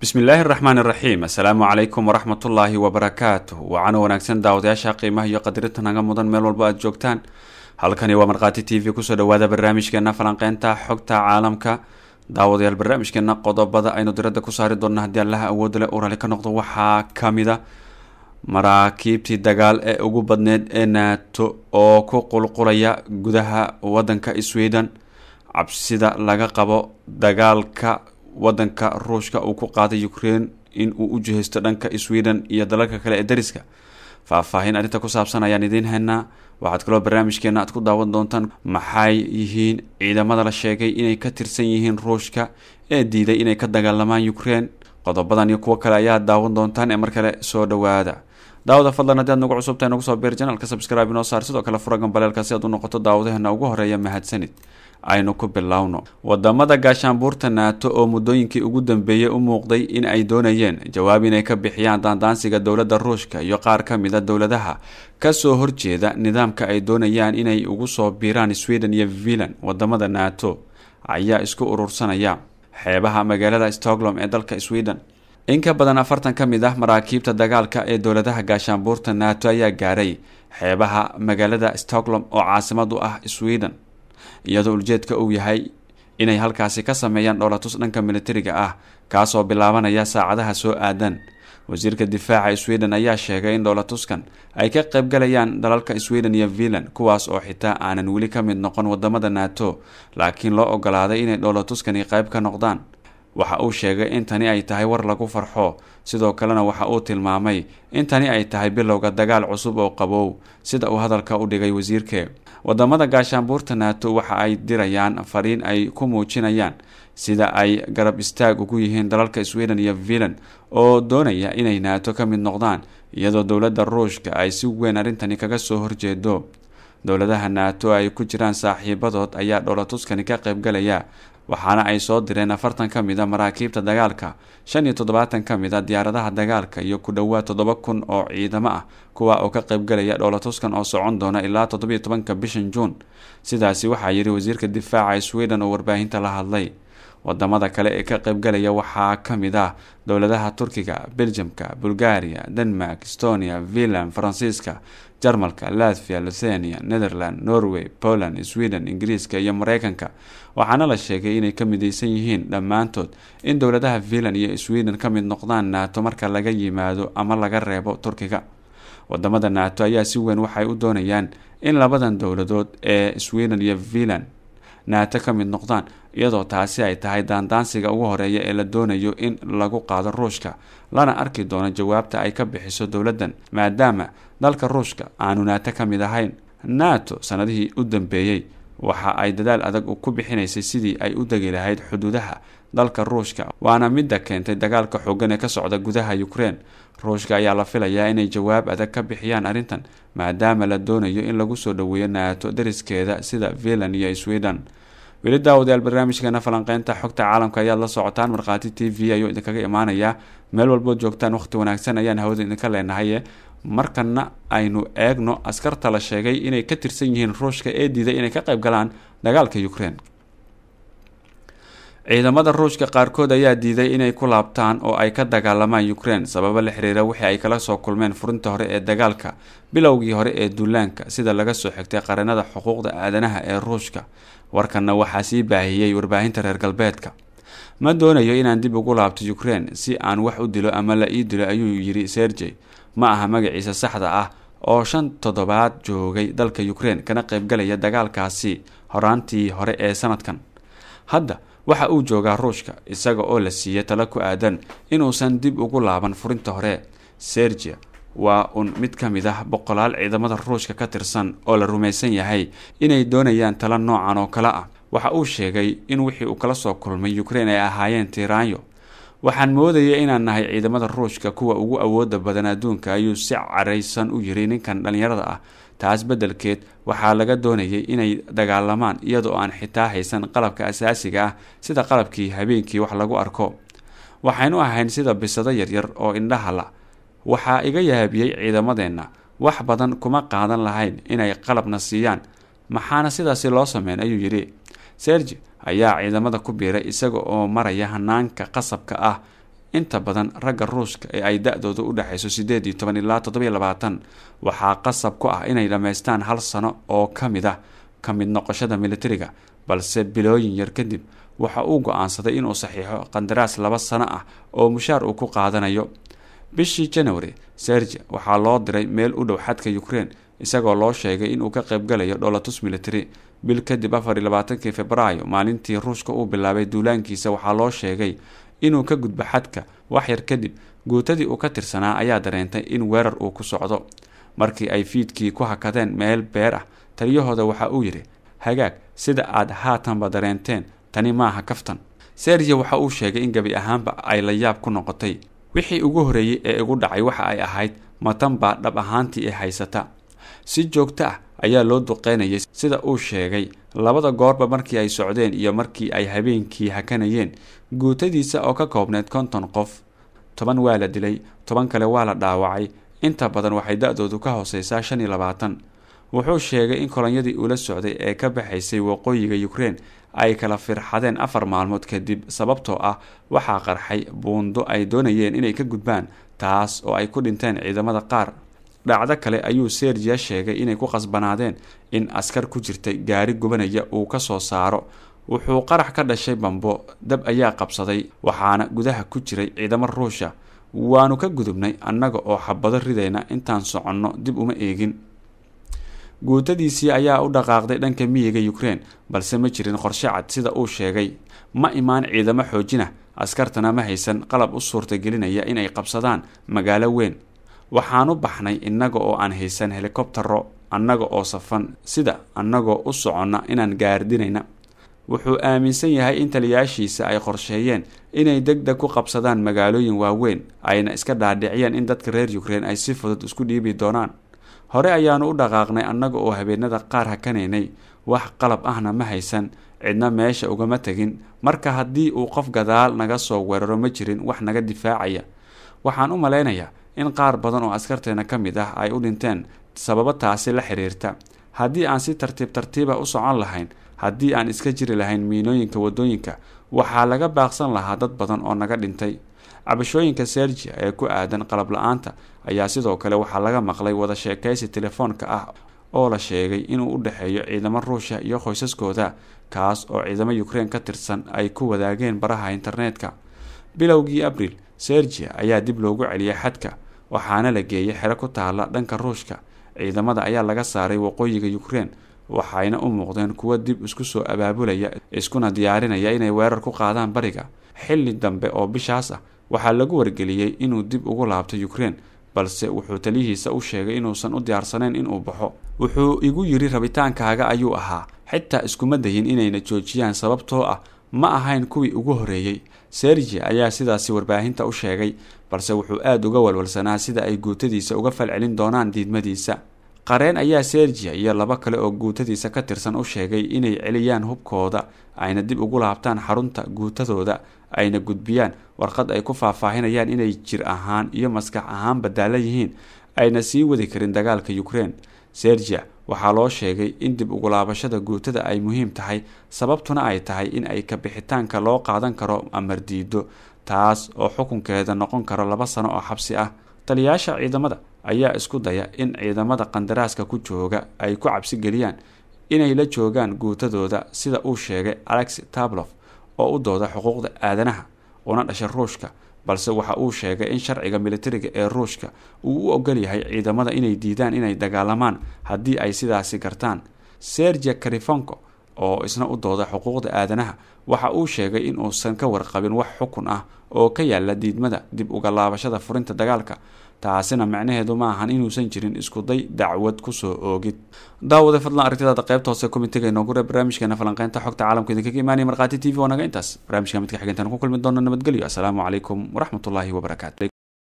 bismillaahi raxmaan iraxiim assalaamu calaykum waraxmatullaahi wabarakaatu wacana wanaagsan daawadayaasha qiimaha iyo qadirinta naga mudan meel walbo aad joogtaan halkani waa markhaati t v kusoo dhawaada barnaamijkeena falanqeynta xogta caalamka daawadayaal barnaamijkeena qodobada aynu diradda ku saari doonna haddii allaha awoodda leh uu ka noqdo waxaa ka mida maraakiibtii dagaal ee ugu badneyd ee naato oo ku qulqulaya gudaha wadanka sweden cabsida laga qabo dagaalka wadanka ruushka uu ku qaaday ukraine in uu u jihaysto dhanka sweden iyo dalalka kale ee dariska faahfaahin arrinta ku saabsan ayaan idiin haynaa waxaad kaloo barnaamijkeena aad ku daawan doontaan maxay yihiin ciidamada la sheegay inay ka tirsan yihiin ruushka ee diiday inay ka dagaalamaan ukrein qodobadan iyo kuwo kale ayaad daawan doontaan ee mar kale soo dhowaada daawada fadlan haddii aad nagu cusubtahay nagu soo beer janalka sabscribe inoo saar sidoo kale fura gambaleelka si aad u noqoto daawadaheenna ugu horeeya mahadsanid aynu ku bilowno wadamada gaashaanbuurta naato oo muddooyinkii ugu dambeeyey u muuqday in ay doonayeen jawaab inay ka bixiyaan daandaansiga dowladda ruushka iyo qaar ka mid a dowladaha kasoo horjeeda nidaamka ay doonayaan inay ugu soo biiraan sweden iyo vilan wadamada naato ayaa isku urursanaya xeebaha magaalada stockholm ee dalka sweden in ka badan afartan ka mid ah maraakiibta dagaalka ee dowladaha gaashaanbuurta naato ayaa gaaray xeebaha magaalada stockholm oo caasimad u ah sweden iyadoo uljeedka uu yahay inay halkaasi ka sameeyaan dhoolatus dhanka militariga ah kaasoo bilaabanaya saacadaha soo aadan wasiirka difaaca sweden ayaa sheegay in dhoolatuskan ay ka qaybgalayaan dalalka sweden iyo finland kuwaas oo xitaa aanan weli ka mid noqon wadamada nato laakiin loo ogolaaday inay dhoolatuskani qayb ka noqdaan waxa uu sheegay in tani ay tahay war lagu farxo sidoo kalena waxa uu tilmaamay in tani ay tahay bilowga dagaal cusub oo qabow sida uu hadalka u dhigay wasiirke wadamada gaashaanbuurta naato waxa ay dirayaan fariin ay ku muujinayaan sida ay garab istaag ugu yihiin dalalka sweden iyo villan oo doonaya inay naato ka mid noqdaan iyadoo dowladda ruushka ay si weyn arrintani kaga soo horjeedo dowladaha naato ay ku jiraan saaxiibadood ayaa dhoolatuskani ka qaybgalaya waxaana ay soo direen afartan ka mid a ah maraakiibta dagaalka shan iyo toddobaatan ka mid a ah diyaaradaha dagaalka iyo ku dhowaad toddoba kun oo ciidamo ah kuwa oo ka qaybgalaya dhoolatoskan oo socon doona ilaa toddobiyo tobanka bishan juun sidaasi waxaa yidhi wasiirka difaaca sweden oo warbaahinta la hadlay wadamada kale ee ka qaybgalaya waxaa kamid ah dowladaha turkiga beljamka bulgaria denmark estonia finland faransiiska jarmalka latvia luthania netherland norway poland sweden ingiriiska iyo mareykanka waxaana la sheegay inay ka mideysan yihiin dhammaantood in dowladaha finland iyo sweden ka mid noqdaan naato marka laga yimaado ama laga reebo turkiga wadamada naato ayaa si weyn waxay u doonayaan in labadan dowladood ee sweden iyo finland naato ka mid noqdaan iyadoo taasi ay tahay daandaansiga ugu horeeya ee la doonayo in lagu qaado ruushka lana arki doono jawaabta ay ka bixiso dowladdan maadaama dalka ruushka aanu naato ka mid ahayn naato sanadihii u dambeeyey waxa ay dadaal adag ku bixinaysay sidii ay u degi lahayd xuduudaha dalka ruushka waana midda keentay dagaalka xoogan ee ka socda gudaha ukrein ruushka ayaa la filayaa inay jawaab adag ka bixiyaan arrintan maadaama la doonayo in lagu soo dhoweeyo naato dariskeeda sida finland iyo sweden weli daawadayaal barnaamijkeena falanqeynta xogta caalamka ayaad la socotaan markhaati t v ayuu idinkaga imaanayaa meel walbood joogtaan wakhti wanaagsan ayaan hawada idinka leenahaye markana aynu eegno askarta la sheegay inay ka tirsan yihiin ruushka ee diiday inay ka qayb galaan dagaalka ukrein ciidamada ruushka qaarkood ayaa diiday inay ku laabtaan oo ay ka dagaalamaan ukraine sababo la xiriira wixii ay kala soo kulmeen furinta hore ee dagaalka bilowgii hore ee duulaanka sida laga soo xigtay qarinada xuquuqda aadanaha ee ruushka warkanna waxaa sii baahiyey warbaahinta reer galbeedka ma doonayo inaan dib ugu laabto ukraine si aan wax u dilo ama la ii dilo ayuu yidhi sergey ma aha magaciisa saxda ah oo shan toddobaad joogay dalka ukraine kana qaybgalaya dagaalkaasi horaantii hore ee sanadkan hadda waxa uu joogaa ruushka isaga oo la siiya talo ku aadan inuusan dib ugu laaban furinta hore sergia waa un mid ka mid ah boqolaal ciidamada ruushka ka tirsan oo la rumaysan yahay inay doonayaan talo noocan oo kale ah waxa uu sheegay in wixii uu kala soo kulmay yukrein ay ahaayeen tiraanyo waxaan moodayay inaan nahay ciidamada ruushka kuwa ugu awooda badan adduunka ayuu si caraysan u yiri ninkan dhallinyarada ah taas beddelkeed waxaa laga doonayay inay dagaalamaan iyadoo aan xitaa haysan qalabka asaasiga ah sida qalabkii habeenkii wax lagu arko waxaynu ahayn sida bisado yaryar oo indhaha la waxaa iga yaabiyey ciidamadeenna wax badan kuma qaadan lahayn inay qalabna siiyaan maxaana sidaasi loo sameyn ayuu yidhi sergi ayaa ciidamada ku biiray isaga oo maraya hanaanka qasabka ah inta badan ragga ruuska ee ay da-dooda u dhexayso sideed iyo toban ilaa toddobiyo labaatan waxaa qasab ku ah inay dhammaystaan hal sano oo ka mid ah ka mid noqoshada militariga balse bilooyin yar kadib waxa uu go'aansaday inuu saxiixo qandaraas laba sano ah oo mushaar uu ku qaadanayo bishii january serja waxaa loo diray meel u dhow xadka ukrein isagoo loo sheegay inuu ka qaybgalayo dholatus military bil kadib afar iyo labaatankii februaayo maalintii ruushka uu bilaabay duulaankiisa waxaa loo sheegay inuu ka gudbo xadka wax yar kadib guutadii uu ka tirsanaa ayaa dareentay in weerar uu ku socdo markii ay fiidkii ku hakadeen meel beer ah taliyahooda waxa uu yidhi hagaag sida aad haatanba dareenteen tani maaha kaftan serya waxa uu sheegay in gebi ahaanba ay la yaab ku noqotay wixii ugu horreeyey ee igu dhacay waxa ay ahayd matan baa dhab ahaantii i haysata si joogto ah ayaa loo duqeynayay sida uu sheegay labada goorba markii ay socdeen iyo markii ay habeenkii hakanayeen guutadiisa oo ka koobneyd konton qof toban waa la dilay toban kale waa la dhaawacay inta badan waxay da-doodu ka hooseysaa shan iyo labaatan wuxuu sheegay in kolonyadii uula socday ee ka baxaysay waqooyiga ukrein ay kala firxadeen afar maalmood kadib sababtoo ah waxaa qarxay buundo ay doonayeen inay ka gudbaan taas oo ay ku dhinteen ciidamada qaar dhacdo kale ayuu sergia sheegay inay ku qasbanaadeen in askar ku jirtay gaari gubanaya uu ka soo saaro wuxuu qarax ka dhashay bambo dab ayaa qabsaday waxaana gudaha ku jiray ciidamo ruusha waanu ka gudubnay annaga oo xabado ridayna intaan soconno dib uma eegin guutadiisii ayaa u dhaqaaqday dhanka miyiga yukrain balse ma jirin qorshe cad sida uu sheegay ma imaan ciidamo xoojina askartana ma haysan qalab u suurtagelinaya inay qabsadaan magaalo weyn waxaanu baxnay innaga oo aan haysan helikobtaro annaga oo safan sida annagoo u soconna inaan gaardinayna wuxuu aaminsan yahay in taliyaashiisa ay qorsheeyeen inay deg deg ku qabsadaan magaalooyin waaweyn ayna iska dhaadhiciyeen in dadka reer yukrein ay si fudud isku dhiibi doonaan hore ayaanu u dhaqaaqnay annaga oo habeenada qaar hakanaynay wax qalab ahna ma haysan cidna meesha ugama tegin marka haddii uu qof gadaal naga soo weeraro ma jirin wax naga difaacaya waxaan u malaynayaa in qaar badan oo askarteena ka mid ah ay u dhinteen sababo taasi la xiriirta haddii aan si tartiib tartiiba ah u socon lahayn haddii aan iska jiri lahayn miinooyinka waddooyinka waxaa laga baaqsan lahaa dad badan oo naga dhintay cabashooyinka sergia ee ku aadan qalab la-aanta ayaa sidoo kale waxaa laga maqlay wada sheekaysi telefoonka ah oo la sheegay inuu u dhexeeyo ciidamo ruusha iyo qoysaskooda kaas oo ciidamo ukrein ka tirsan ay ku wadaageen baraha internetka bilowgii abriil sergia ayaa dib loogu celiyay xadka waxaana la geeyey xero ku taala dhanka ruushka ciidamada ayaa laga saaray waqooyiga yukrain waxayna u muuqdeen kuwo dib isku soo abaabulaya iskuna diyaarinaya inay weerar ku qaadaan bariga xilli dambe oo bishaas ah waxaa lagu wargeliyey inuu dib ugu laabto yukrain balse wuxuu taliyihiisa u sheegay inuusan u diyaarsanayn inuu baxo wuxuu igu yidhi rabitaankaaga ayuu ahaa xitaa iskuma dayin inayna joojiyaan sababtoo ah ma ahayn kuwii ugu horreeyey sergi ayaa sidaasi warbaahinta u sheegay balse wuxuu aada uga walwalsanaa sida ay guutadiisa uga falcelin doonaan diidmadiisa qareen ayaa sergia iyo labo kale oo guutadiisa ka tirsan u sheegay inay celiyaan hubkooda ayna dib ugu laabtaan xarunta guutadooda ayna gudbiyaan warqad ay ku faahfaahinayaan inay jir ahaan iyo maskax ahaanba daalan yihiin ayna sii wadi karin dagaalka ukraine sergia waxaa loo sheegay in dib ugulaabashada guutada ay muhiim tahay sababtuna ay tahay in ay kabixitaanka loo qaadan karo amar diido taas oo xukunkeeda noqon karo laba sano oo xabsi ah taliyaasha ciidamada ayaa isku daya in ciidamada qandaraaska ku jooga ay ku cabsi geliyaan inay la joogaan guutadooda sida uu sheegay alex tablof oo u dooda xuquuqda aadanaha una dhasha ruushka balse waxa uu sheegay in sharciga militariga ee ruushka uu u ogol yahay ciidamada inay diidaan inay dagaalamaan haddii ay sidaasi gartaan sergia karifonko oo isna u dooda xuquuqda aadanaha waxa uu sheegay inuusan ka warqabin wax xukun ah oo ka yaalla diidmada dib uga laabashada furinta dagaalka taasina micnaheedu ma ahan inuusan jirin iskuday dacwad kusoo oogid daawade fadlan aragtidaada qeybta hoose komitiga inoogu reer barnaamijkeena falanqeynta xogta caalamka idinkaga imaanaya markhaati t v wanaga intaas barnaamijka midka xigeentaan ku kulmi doono nabadgelyo assalaamu calaykum waraxmatullaahi wabarakaatu